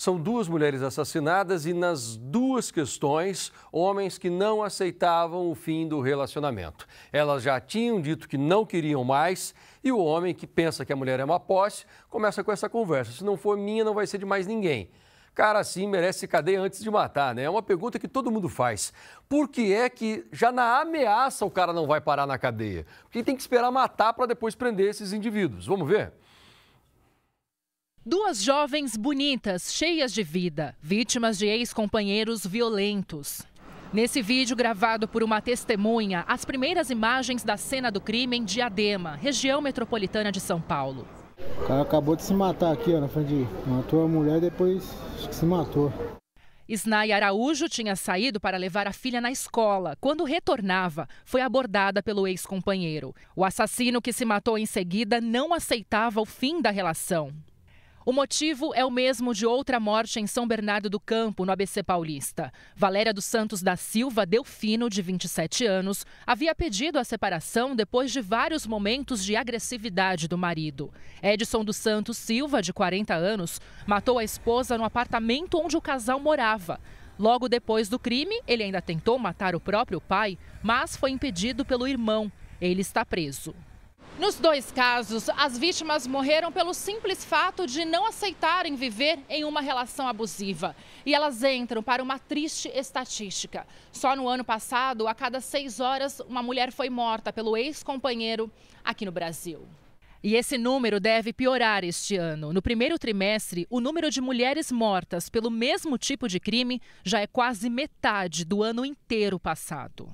São duas mulheres assassinadas e, nas duas questões, homens que não aceitavam o fim do relacionamento. Elas já tinham dito que não queriam mais e o homem que pensa que a mulher é uma posse começa com essa conversa: se não for minha, não vai ser de mais ninguém cara assim merece cadeia antes de matar, né? É uma pergunta que todo mundo faz. Por que é que já na ameaça o cara não vai parar na cadeia? Porque tem que esperar matar para depois prender esses indivíduos. Vamos ver? Duas jovens bonitas, cheias de vida, vítimas de ex-companheiros violentos. Nesse vídeo gravado por uma testemunha, as primeiras imagens da cena do crime em Diadema, região metropolitana de São Paulo. O cara acabou de se matar aqui, ó, na frente de... Matou a mulher e depois se matou. Isnay Araújo tinha saído para levar a filha na escola. Quando retornava, foi abordada pelo ex-companheiro. O assassino que se matou em seguida não aceitava o fim da relação. O motivo é o mesmo de outra morte em São Bernardo do Campo, no ABC Paulista. Valéria dos Santos da Silva Delfino, de 27 anos, havia pedido a separação depois de vários momentos de agressividade do marido. Edson dos Santos Silva, de 40 anos, matou a esposa no apartamento onde o casal morava. Logo depois do crime, ele ainda tentou matar o próprio pai, mas foi impedido pelo irmão. Ele está preso. Nos dois casos, as vítimas morreram pelo simples fato de não aceitarem viver em uma relação abusiva. E elas entram para uma triste estatística. Só no ano passado, a cada seis horas, uma mulher foi morta pelo ex-companheiro aqui no Brasil. E esse número deve piorar este ano. No primeiro trimestre, o número de mulheres mortas pelo mesmo tipo de crime já é quase metade do ano inteiro passado.